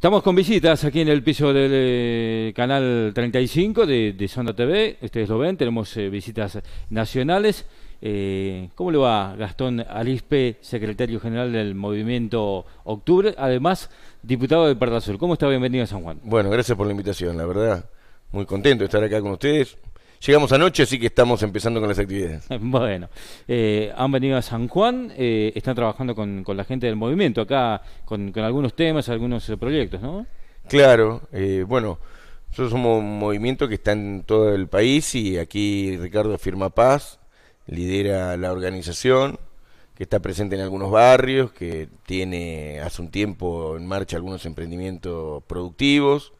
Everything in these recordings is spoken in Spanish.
Estamos con visitas aquí en el piso del eh, canal 35 de, de Sonda TV. Ustedes lo ven, tenemos eh, visitas nacionales. Eh, ¿Cómo le va Gastón Alispe, secretario general del Movimiento Octubre? Además, diputado de Parla Sur. ¿Cómo está? Bienvenido a San Juan. Bueno, gracias por la invitación, la verdad. Muy contento de estar acá con ustedes. Llegamos anoche, así que estamos empezando con las actividades. Bueno, eh, han venido a San Juan, eh, están trabajando con, la gente del movimiento acá, con, algunos temas, algunos eh, proyectos, ¿no? Claro, bueno, nosotros somos un movimiento que está en todo el país y aquí Ricardo Firma Paz lidera la organización que está presente en algunos barrios, que tiene hace un tiempo en marcha algunos emprendimientos productivos.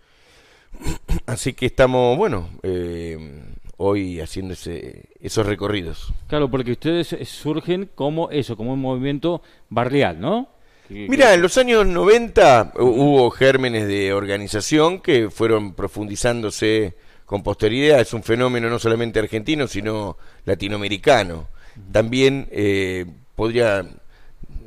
Así que estamos, bueno, eh, hoy haciendo esos recorridos. Claro, porque ustedes surgen como eso, como un movimiento barrial, ¿no? Mira, en los años 90 hubo gérmenes de organización que fueron profundizándose con posteridad. Es un fenómeno no solamente argentino, sino latinoamericano. También eh, podría,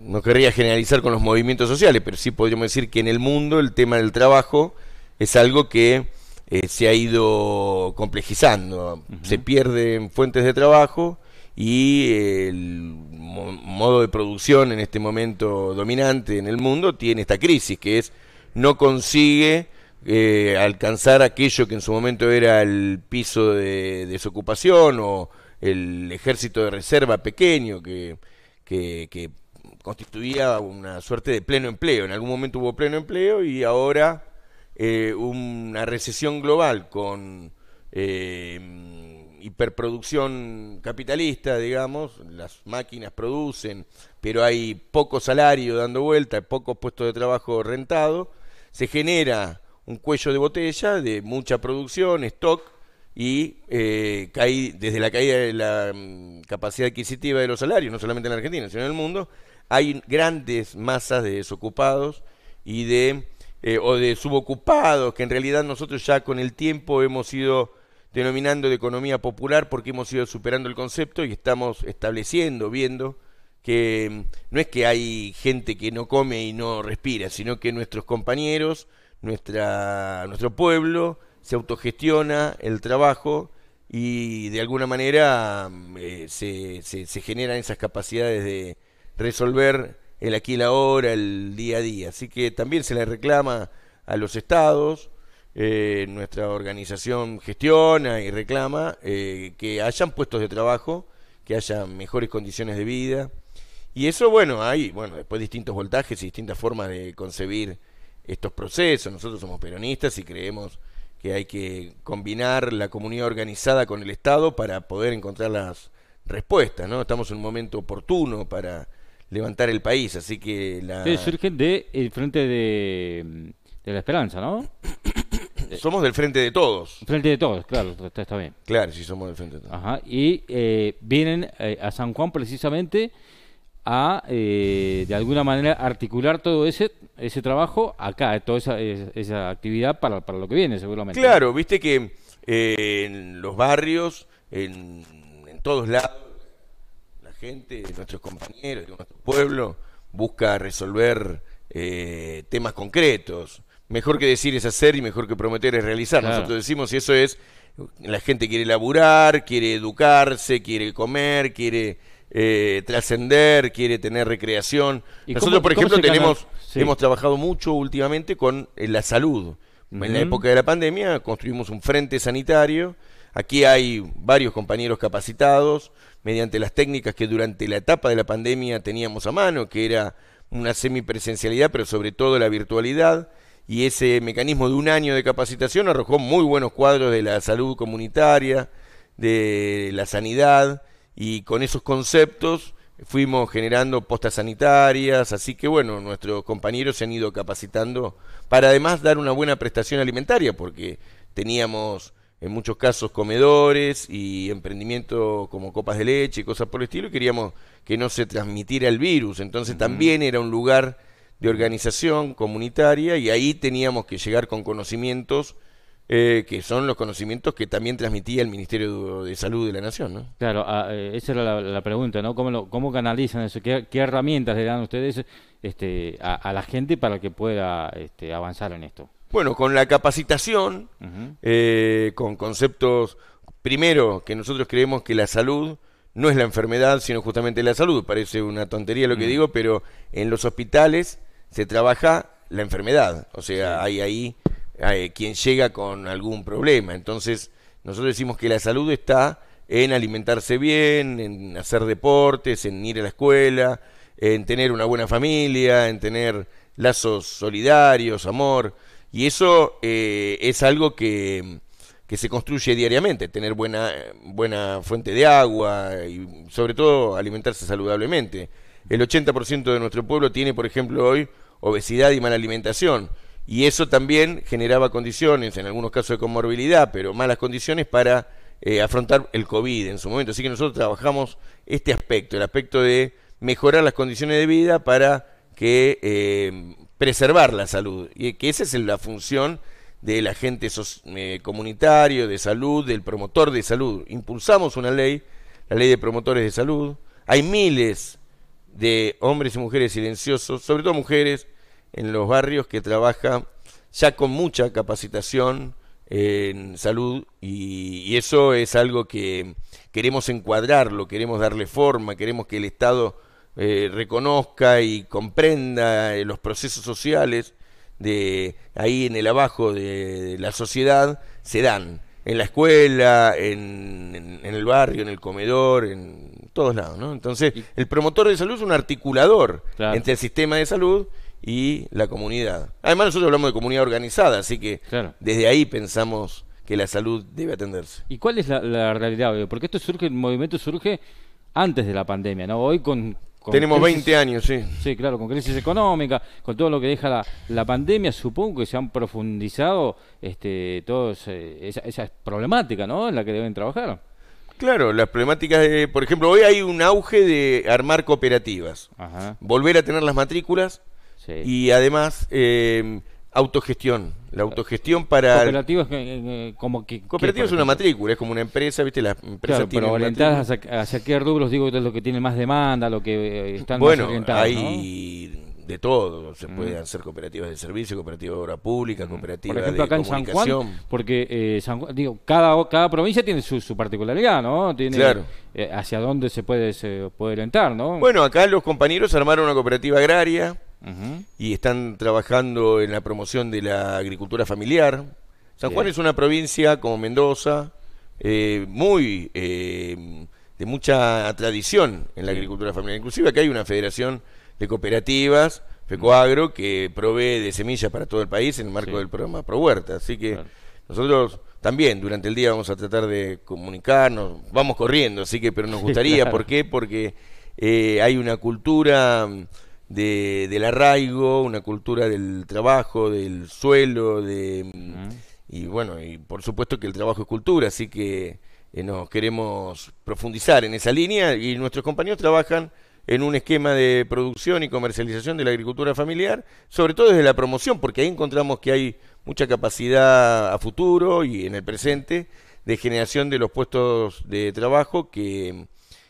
no querría generalizar con los movimientos sociales, pero sí podríamos decir que en el mundo el tema del trabajo es algo que eh, se ha ido complejizando, se pierden fuentes de trabajo y el modo de producción en este momento dominante en el mundo tiene esta crisis que es no consigue eh, alcanzar aquello que en su momento era el piso de desocupación o el ejército de reserva pequeño que, que constituía una suerte de pleno empleo. En algún momento hubo pleno empleo y ahora eh, una recesión global con eh, hiperproducción capitalista, digamos, las máquinas producen, pero hay poco salario dando vuelta, hay pocos puestos de trabajo rentado, se genera un cuello de botella de mucha producción, stock, y eh, desde la caída de la mm, capacidad adquisitiva de los salarios, no solamente en Argentina, sino en el mundo, hay grandes masas de desocupados y de eh, o de subocupados, que en realidad nosotros ya con el tiempo hemos ido denominando de economía popular porque hemos ido superando el concepto y estamos estableciendo, viendo que mm, no es que hay gente que no come y no respira, sino que nuestros compañeros, nuestra, nuestro pueblo se autogestiona el trabajo y de alguna manera mm, eh, se, se, se generan esas capacidades de resolver el aquí y la hora, el día a día. Así que también se le reclama a los estados, eh, nuestra organización gestiona y reclama eh, que hayan puestos de trabajo, que haya mejores condiciones de vida. Y eso, bueno, hay, bueno, después distintos voltajes y distintas formas de concebir estos procesos. Nosotros somos peronistas y creemos que hay que combinar la comunidad organizada con el Estado para poder encontrar las respuestas, ¿no? Estamos en un momento oportuno para levantar el país, así que la... surgen del frente de, la esperanza, ¿no? somos del frente de todos. Frente de todos, claro, está, bien. Claro, sí, somos del frente de todos. Ajá, y eh, vienen eh, a San Juan precisamente a, eh, de alguna manera, articular todo ese ese trabajo acá, toda esa, esa actividad para, para, lo que viene, seguramente. Claro, viste que en los barrios, en todos lados, gente, nuestros compañeros, de nuestro pueblo, busca resolver eh, temas concretos. Mejor que decir es hacer y mejor que prometer es realizar. Nosotros decimos y eso es, la gente quiere laburar, quiere educarse, quiere comer, quiere eh, trascender, quiere tener recreación. Nosotros, por ejemplo, tenemos, hemos trabajado mucho últimamente con eh, la salud. En la época de la pandemia construimos un frente sanitario Aquí hay varios compañeros capacitados mediante las técnicas que durante la etapa de la pandemia teníamos a mano, que era una semipresencialidad, pero sobre todo la virtualidad, y ese mecanismo de un año de capacitación arrojó muy buenos cuadros de la salud comunitaria, de la sanidad, y con esos conceptos fuimos generando postas sanitarias, así que bueno, nuestros compañeros se han ido capacitando para además dar una buena prestación alimentaria, porque teníamos en muchos casos comedores y emprendimientos como copas de leche y cosas por el estilo, y queríamos que no se transmitiera el virus. Entonces también era un lugar de organización comunitaria y ahí teníamos que llegar con conocimientos eh, que son los conocimientos que también transmitía el Ministerio de Salud de la Nación. ¿no? Claro, ah, eh, esa era la, pregunta, ¿no? ¿Cómo, cómo canalizan eso? ¿Qué, herramientas le dan ustedes este, a, la gente para que pueda este, avanzar en esto? Bueno, con la capacitación, eh, con conceptos, primero, que nosotros creemos que la salud no es la enfermedad, sino justamente la salud. Parece una tontería lo que mm. digo, pero en los hospitales se trabaja la enfermedad. O sea, hay ahí quien llega con algún problema. Entonces, nosotros decimos que la salud está en alimentarse bien, en hacer deportes, en ir a la escuela, en tener una buena familia, en tener lazos solidarios, amor. Y eso eh, es algo que, se construye diariamente, tener buena, buena fuente de agua y sobre todo alimentarse saludablemente. El 80% de nuestro pueblo tiene, por ejemplo, hoy obesidad y mala alimentación. Y eso también generaba condiciones, en algunos casos de comorbilidad, pero malas condiciones para eh, afrontar el COVID en su momento. Así que nosotros trabajamos este aspecto, el aspecto de mejorar las condiciones de vida para que eh, preservar la salud, y que esa es la función del agente eh, comunitario, de salud, del promotor de salud. Impulsamos una ley, la ley de promotores de salud. Hay miles de hombres y mujeres silenciosos, sobre todo mujeres, en los barrios que trabajan ya con mucha capacitación en salud y, y eso es algo que queremos encuadrarlo, queremos darle forma, queremos que el Estado eh, reconozca y comprenda eh, los procesos sociales de ahí en el abajo de la sociedad se dan en la escuela, en, el barrio, en el comedor, en todos lados, ¿no? Entonces, el promotor de salud es un articulador entre el sistema de salud y la comunidad. Además, nosotros hablamos de comunidad organizada, así que desde ahí pensamos que la salud debe atenderse. ¿Y cuál es la, la realidad? Porque esto surge, el movimiento surge antes de la pandemia, ¿no? Hoy con tenemos 20 años, sí. Sí, claro, con crisis económica, con todo lo que deja la, pandemia, supongo que se han profundizado este, todas eh, esas problemáticas, ¿no? En las que deben trabajar. Claro, las problemáticas de, por ejemplo, hoy hay un auge de armar cooperativas, volver a tener las matrículas y además eh, Autogestión. La autogestión para. Cooperativas eh, como que. Cooperativa es una matrícula, es como una empresa, ¿viste? la empresa claro, orientadas hacia, qué rubros, digo, es lo que tiene más demanda, lo que eh, están bueno, Hay... de todo. Se mm. pueden hacer cooperativas de servicio, cooperativas de obra pública, mm. cooperativas de en San Juan, porque eh, digo, cada, cada provincia tiene su, particularidad, ¿no? Tiene hacia dónde se puede, se puede orientar, ¿no? Bueno, acá los compañeros armaron una cooperativa agraria y están trabajando en la promoción de la agricultura familiar. San Juan es una provincia como Mendoza, eh, muy eh, de mucha tradición en la agricultura familiar. Inclusive acá hay una federación de cooperativas, FECOAGRO, que provee de semillas para todo el país en el marco del programa Pro Huerta. Así que nosotros también durante el día vamos a tratar de comunicarnos, vamos corriendo, así que, pero nos gustaría, ¿por qué? Porque eh, hay una cultura del arraigo, una cultura del trabajo, del suelo, de... Mm. Y bueno, y por supuesto que el trabajo es cultura, así que eh, nos queremos profundizar en esa línea y nuestros compañeros trabajan en un esquema de producción y comercialización de la agricultura familiar, sobre todo desde la promoción, porque ahí encontramos que hay mucha capacidad a futuro y en el presente de generación de los puestos de trabajo que,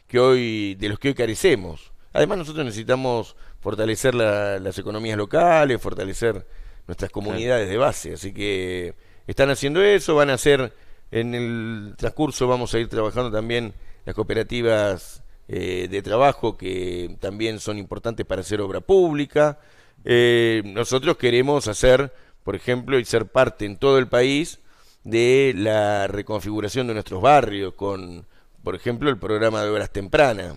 que hoy de los que hoy carecemos. Además nosotros necesitamos fortalecer las economías locales, fortalecer nuestras comunidades de base. Así que están haciendo eso, van a hacer en el transcurso, vamos a ir trabajando también las cooperativas eh, de trabajo que también son importantes para hacer obra pública. Eh, nosotros queremos hacer, por ejemplo, y ser parte en todo el país de la reconfiguración de nuestros barrios con por ejemplo, el programa de obras tempranas.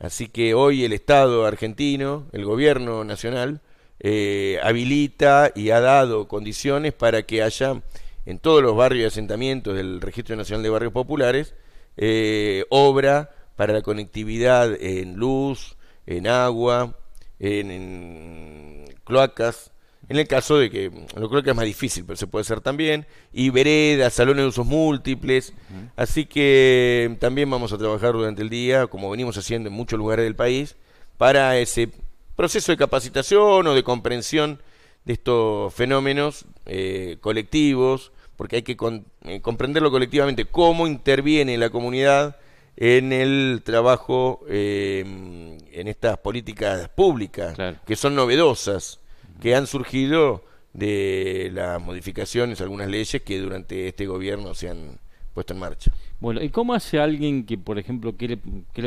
Así que hoy el Estado argentino, el gobierno nacional, eh, habilita y ha dado condiciones para que haya en todos los barrios y asentamientos del Registro Nacional de Barrios Populares eh, obra para la conectividad en luz, en agua, en cloacas, en el caso de que, lo creo que es más difícil, pero se puede hacer también. Y veredas, salones de usos múltiples. Así que em, también vamos a trabajar durante el día, como venimos haciendo en muchos lugares del país, para ese proceso de capacitación o de comprensión de estos fenómenos eh, colectivos, porque hay que eh, comprenderlo colectivamente, cómo interviene la comunidad en el trabajo, em, en estas políticas públicas, que son novedosas que han surgido de las modificaciones, algunas leyes que durante este gobierno se han puesto en marcha. Bueno, ¿y cómo hace alguien que, por ejemplo, quiere,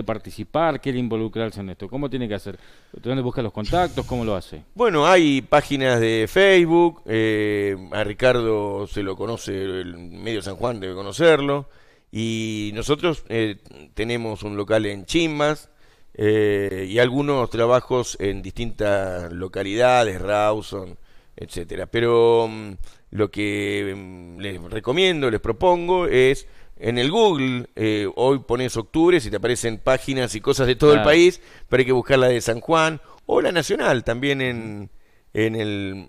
participar, quiere involucrarse en esto? ¿Cómo tiene que hacer? ¿Dónde busca los contactos? ¿Cómo lo hace? Bueno, hay páginas de Facebook, eh, a Ricardo se lo conoce, el medio San Juan debe conocerlo, y nosotros eh, tenemos un local en Chimas, eh, y algunos trabajos en distintas localidades, Rawson, etcétera. Pero mm, lo que mm, les recomiendo, les propongo es en el Google, eh, hoy pones octubre, si te aparecen páginas y cosas de todo el país, pero hay que buscar la de San Juan o la nacional también en, en el,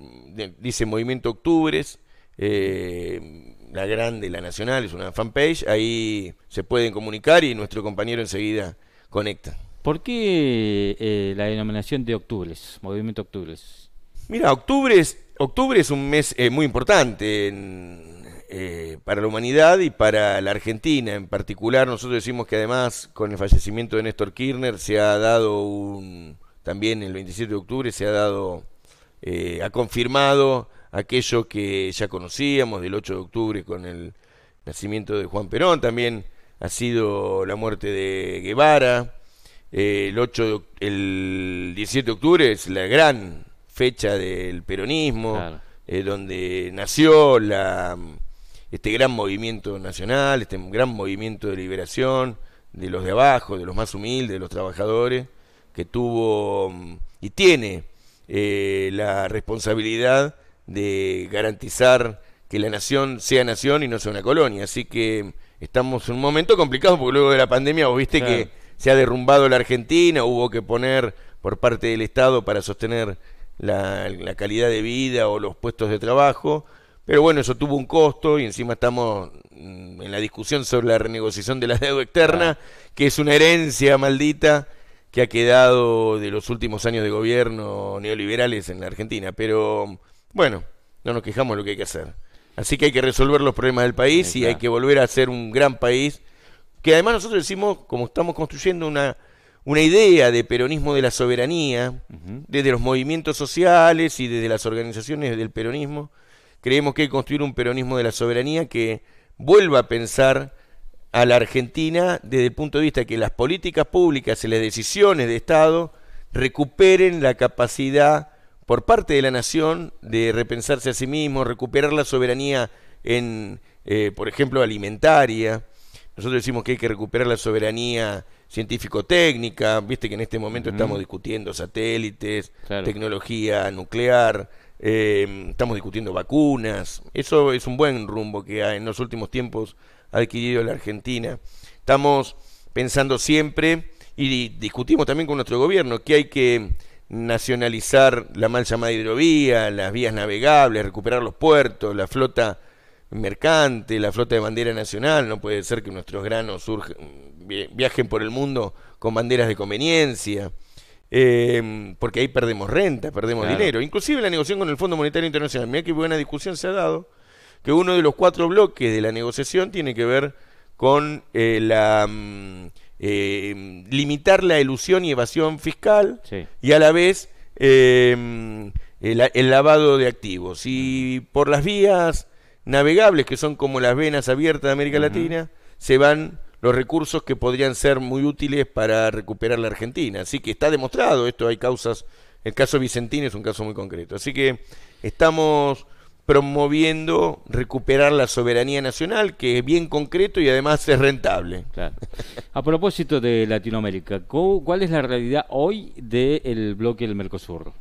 dice Movimiento Octubres, eh, la grande, la nacional, es una fanpage, ahí se pueden comunicar y nuestro compañero enseguida conecta. ¿Por qué eh, la denominación de Octubres, Movimiento Octubres? Mira, octubre es, octubre es un mes eh, muy importante eh, para la humanidad y para la Argentina en particular. Nosotros decimos que además con el fallecimiento de Néstor Kirchner se ha dado un, también el 27 de octubre se ha dado, ha confirmado aquello que ya conocíamos del 8 de octubre con el nacimiento de Juan Perón, también ha sido la muerte de Guevara, el, 8 el 17 de octubre es la gran fecha del peronismo, eh, donde nació la, este gran movimiento nacional, este gran movimiento de liberación de los de abajo, de los más humildes, de los trabajadores, que tuvo y tiene eh, la responsabilidad de garantizar que la nación sea nación y no sea una colonia. Así que estamos en un momento complicado porque luego de la pandemia vos viste que se ha derrumbado la Argentina, hubo que poner por parte del Estado para sostener la, calidad de vida o los puestos de trabajo. Pero bueno, eso tuvo un costo y encima estamos mm, en la discusión sobre la renegociación de la deuda externa, que es una herencia maldita que ha quedado de los últimos años de gobierno neoliberales en la Argentina. Pero bueno, no nos quejamos de lo que hay que hacer. Así que hay que resolver los problemas del país y hay que volver a ser un gran país que además nosotros decimos, como estamos construyendo una, idea de peronismo de la soberanía, desde los movimientos sociales y desde las organizaciones del peronismo, creemos que hay que construir un peronismo de la soberanía que vuelva a pensar a la Argentina desde el punto de vista de que las políticas públicas y las decisiones de Estado recuperen la capacidad por parte de la nación de repensarse a sí mismo, recuperar la soberanía en, eh, por ejemplo, alimentaria, nosotros decimos que hay que recuperar la soberanía científico-técnica, viste que en este momento estamos discutiendo satélites, tecnología nuclear, eh, estamos discutiendo vacunas. Eso es un buen rumbo que en los últimos tiempos ha adquirido la Argentina. Estamos pensando siempre y discutimos también con nuestro gobierno que hay que nacionalizar la mal llamada hidrovía, las vías navegables, recuperar los puertos, la flota mercante, la flota de bandera nacional, no puede ser que nuestros granos surgen, mm, viajen por el mundo con banderas de conveniencia. Em, porque ahí perdemos renta, perdemos dinero. Inclusive la negociación con el Fondo Monetario Internacional. Mira qué buena discusión se ha dado, que uno de los cuatro bloques de la negociación tiene que ver con eh, la mm, em, limitar la elusión y evasión fiscal y a la vez em, el, el, lavado de activos. Y por las vías navegables, que son como las venas abiertas de América Latina, se van los recursos que podrían ser muy útiles para recuperar la Argentina. Así que está demostrado, esto hay causas, el caso Vicentino es un caso muy concreto. Así que estamos promoviendo recuperar la soberanía nacional, que es bien concreto y además es rentable. A propósito de Latinoamérica, ¿cuál es la realidad hoy del bloque del Mercosur?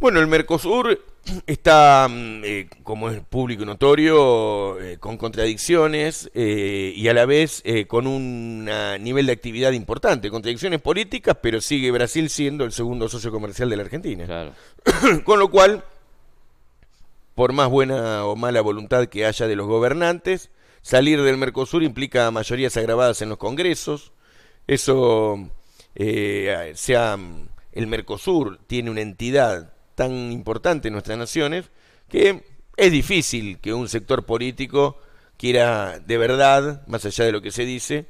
Bueno, el Mercosur está, mm, eh, como es público y notorio, eh, con contradicciones eh, y a la vez con un nivel de actividad importante. Contradicciones políticas, pero sigue Brasil siendo el segundo socio comercial de la Argentina. con lo cual, por más buena o mala voluntad que haya de los gobernantes, salir del Mercosur implica mayorías agravadas en los congresos. Eso, sea, el Mercosur tiene una entidad tan importante en nuestras naciones que es difícil que un sector político quiera de verdad, más allá de lo que se dice,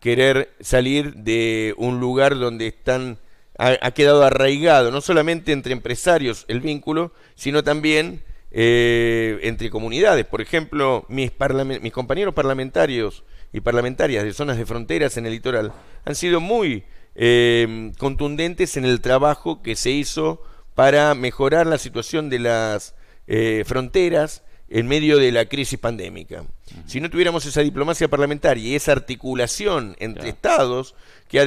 querer salir de un lugar donde están ha, quedado arraigado no solamente entre empresarios el vínculo, sino también eh, entre comunidades. Por ejemplo, mis, mis compañeros parlamentarios y parlamentarias de zonas de fronteras en el litoral han sido muy eh, contundentes en el trabajo que se hizo para mejorar la situación de las eh, fronteras en medio de la crisis pandémica. Si no tuviéramos esa diplomacia parlamentaria y esa articulación entre estados que, ha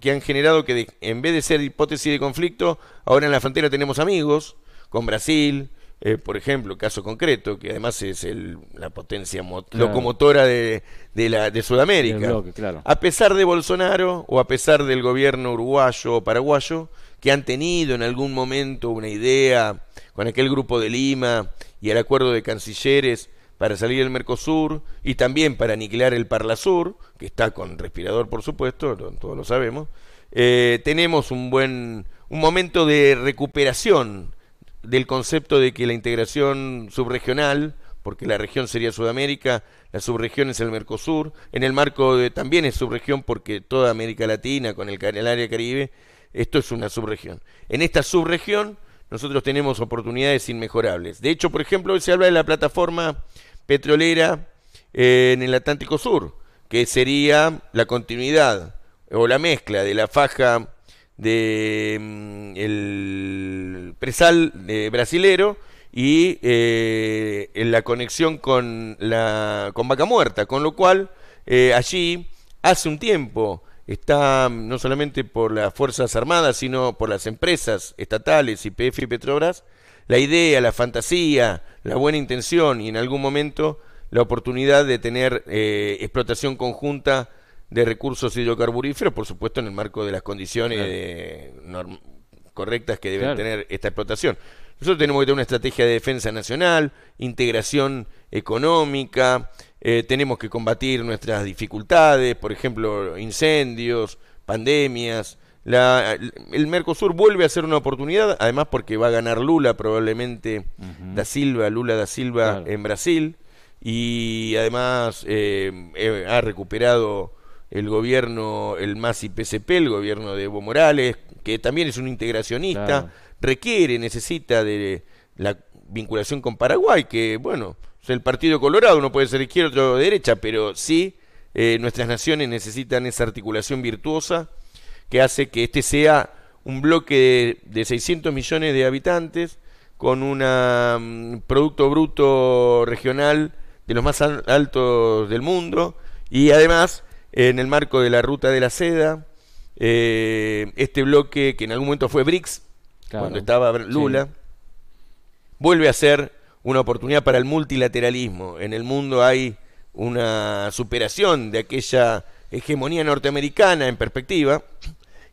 que han generado que en vez de ser hipótesis de conflicto, ahora en la frontera tenemos amigos con Brasil, eh, por ejemplo, caso concreto, que además es la potencia locomotora de, la, de Sudamérica. A pesar de Bolsonaro o a pesar del gobierno uruguayo o paraguayo, que han tenido en algún momento una idea con aquel grupo de Lima y el acuerdo de cancilleres para salir del Mercosur y también para aniquilar el Parlasur, que está con respirador, por supuesto, todos lo sabemos, eh, tenemos un buen un momento de recuperación del concepto de que la integración subregional, porque la región sería Sudamérica, la subregión es el Mercosur, en el marco de también es subregión porque toda América Latina con el, área Caribe, esto es una subregión. En esta subregión nosotros tenemos oportunidades inmejorables. De hecho, por ejemplo, hoy se habla de la plataforma petrolera eh, en el Atlántico Sur, que sería la continuidad o la mezcla de la faja de mm, el presal eh, brasilero y eh, en la conexión con la con vaca muerta con lo cual eh, allí hace un tiempo está mm, no solamente por las fuerzas armadas sino por las empresas estatales YPF y Petrobras la idea la fantasía la buena intención y en algún momento la oportunidad de tener explotación conjunta de recursos hidrocarburíferos, por supuesto en el marco de las condiciones correctas que deben tener esta explotación. Nosotros tenemos que tener una estrategia de defensa nacional, integración económica, eh, tenemos que combatir nuestras dificultades, por ejemplo, incendios, pandemias. La, el Mercosur vuelve a ser una oportunidad, además porque va a ganar Lula probablemente, da Silva, Lula da Silva en Brasil, y además eh, eh, ha recuperado el gobierno, el MAS y PCP, el gobierno de Evo Morales, que también es un integracionista, requiere, necesita de la vinculación con Paraguay, que bueno, es el Partido Colorado, no puede ser izquierdo o derecha, pero sí, eh, nuestras naciones necesitan esa articulación virtuosa que hace que este sea un bloque de, 600 millones de habitantes con un mm, Producto Bruto Regional de los más altos del mundo y además en el marco de la Ruta de la Seda, eh, este bloque que en algún momento fue BRICS, cuando estaba Lula, vuelve a ser una oportunidad para el multilateralismo. En el mundo hay una superación de aquella hegemonía norteamericana en perspectiva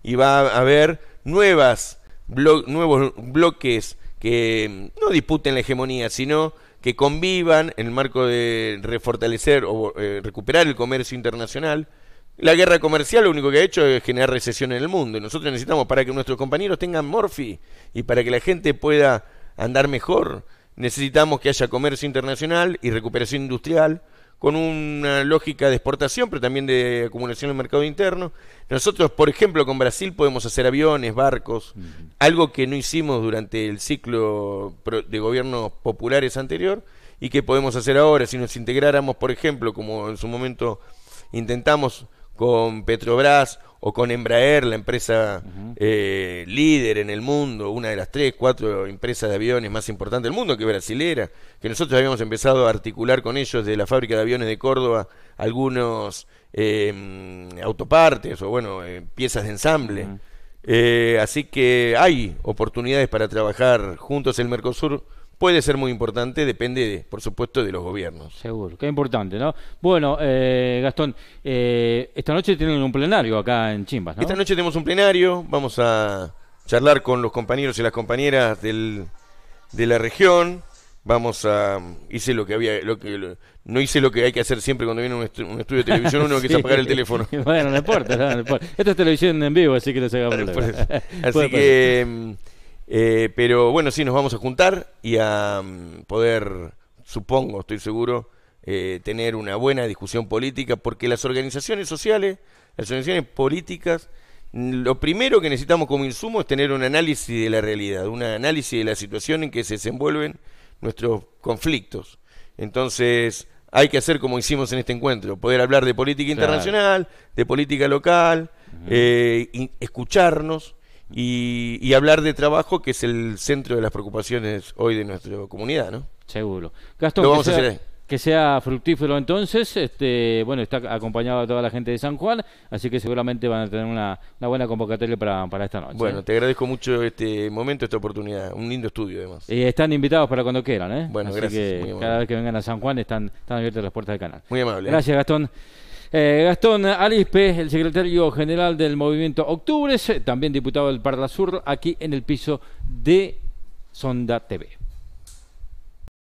y va a haber nuevos bloques que no disputen la hegemonía, sino que convivan en el marco de refortalecer o eh, recuperar el comercio internacional. La guerra comercial lo único que ha hecho es generar recesión en el mundo. nosotros necesitamos para que nuestros compañeros tengan morfi y para que la gente pueda andar mejor. Necesitamos que haya comercio internacional y recuperación industrial con una lógica de exportación, pero también de acumulación en el mercado interno. Nosotros, por ejemplo, con Brasil podemos hacer aviones, barcos, algo que no hicimos durante el ciclo de gobiernos populares anterior y que podemos hacer ahora. Si nos integráramos, por ejemplo, como en su momento intentamos con Petrobras o con Embraer, la empresa eh, líder en el mundo, una de las tres, cuatro empresas de aviones más importantes del mundo, que brasilera, que nosotros habíamos empezado a articular con ellos de la fábrica de aviones de Córdoba algunos em, autopartes o, bueno, eh, piezas de ensamble. Eh, así que hay oportunidades para trabajar juntos el Mercosur puede ser muy importante, depende, de, por supuesto, de los gobiernos. Seguro, qué importante, ¿no? Bueno, eh, Gastón, eh, esta noche tienen un plenario acá en Chimbas, ¿no? Esta noche tenemos un plenario, vamos a charlar con los compañeros y las compañeras del, de la región. Vamos a. Hice lo que había. Lo que, no hice lo que hay que hacer siempre cuando viene un, estudio de televisión, uno que se apagar el teléfono. bueno, no importa, no, importa. Esto es televisión en vivo, así que no se haga problema. así que. Em, eh, pero bueno, sí, nos vamos a juntar y a mm, poder, supongo, estoy seguro, eh, tener una buena discusión política, porque las organizaciones sociales, las organizaciones políticas, mm, lo primero que necesitamos como insumo es tener un análisis de la realidad, un análisis de la situación en que se desenvuelven nuestros conflictos. Entonces, hay que hacer como hicimos en este encuentro, poder hablar de política internacional, de política local, eh, escucharnos y, hablar de trabajo, que es el centro de las preocupaciones hoy de nuestra comunidad, ¿no? Seguro. Gastón, que, sea, fructífero entonces, este, bueno, está acompañado de toda la gente de San Juan, así que seguramente van a tener una, buena convocatoria para, esta noche. Bueno, ¿eh? te agradezco mucho este momento, esta oportunidad, un lindo estudio además. Y están invitados para cuando quieran, ¿eh? Bueno, así Que cada vez que vengan a San Juan están, están abiertas las puertas del canal. Muy amable. ¿eh? Gracias, Gastón. Eh, Gastón Alispe, el secretario general del Movimiento Octubre, eh, también diputado del Parla Sur, aquí en el piso de Sonda TV.